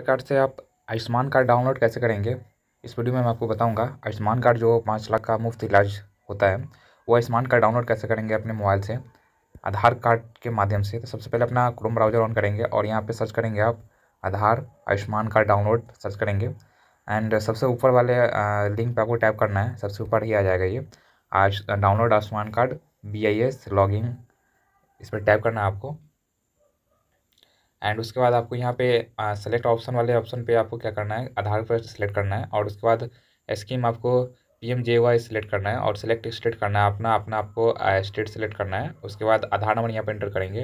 प्रकार से आप आयुष्मान कार्ड डाउनलोड कैसे करेंगे इस वीडियो में मैं आपको बताऊंगा आयुष्मान कार्ड जो पाँच लाख का मुफ्त इलाज होता है वो आयुष्मान कार्ड डाउनलोड कैसे करेंगे अपने मोबाइल से आधार कार्ड के माध्यम से तो सबसे पहले अपना क्रोम ब्राउज़र ऑन करेंगे और यहाँ पे सर्च करेंगे आप Aadhaar Ayushman card download search करेंगे एंड सबसे ऊपर वाले लिंक पर आपको टैप करना है सबसे ऊपर ही आ जाएगा ये download Ayushman card B I S इन इस पर टैप करना है आपको एंड उसके बाद आपको यहाँ पे सेलेक्ट ऑप्शन वाले ऑप्शन पे आपको क्या करना है आधार पर सेलेक्ट करना है और उसके बाद स्कीम आपको P M J Y select करना है और सेलेक्ट स्टेट करना है अपना अपना आपको स्टेट सेलेक्ट करना है उसके बाद आधार नंबर यहाँ पर इंटर करेंगे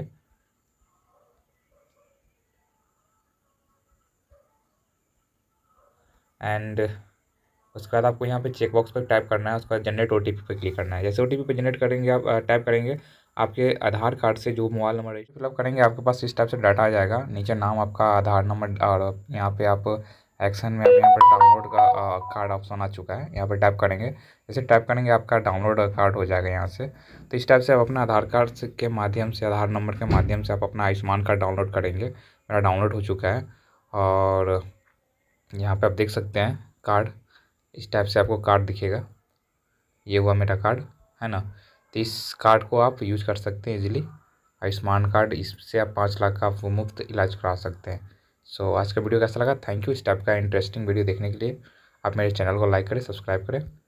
एंड उसके बाद आपको यहाँ पे चेकबॉक्स पर टाइप करना है उसके बाद जनरेट ओ टी पी पर क्लिक करना है जैसे ओ टी पी पर जनरेट करेंगे आप टाइप करेंगे आपके आधार कार्ड से जो मोबाइल नंबर फिलअप मतलब करेंगे आपके पास इस टाइप से डाटा आ जाएगा नीचे नाम आपका आधार नंबर और यहाँ पे आप एक्शन में यहाँ पर डाउनलोड का कार्ड ऑप्शन आ चुका है यहाँ पर टाइप करेंगे जैसे टाइप करेंगे आपका डाउनलोड कार्ड हो जाएगा यहाँ से तो इस टाइप से आप अपना आधार कार्ड के माध्यम से आधार नंबर के माध्यम से आप अपना आयुष्मान कार्ड डाउनलोड करेंगे मेरा डाउनलोड हो चुका है और यहाँ पर आप देख सकते हैं कार्ड इस टाइप से आपको कार्ड दिखेगा ये हुआ मेरा कार्ड है ना तो इस कार्ड को आप यूज कर सकते हैं इजीली आयुष्मान कार्ड इससे आप पाँच लाख का आप मुफ्त इलाज करा सकते हैं सो so, आज का वीडियो कैसा लगा थैंक यू इस टाइप का इंटरेस्टिंग वीडियो देखने के लिए आप मेरे चैनल को लाइक करें सब्सक्राइब करें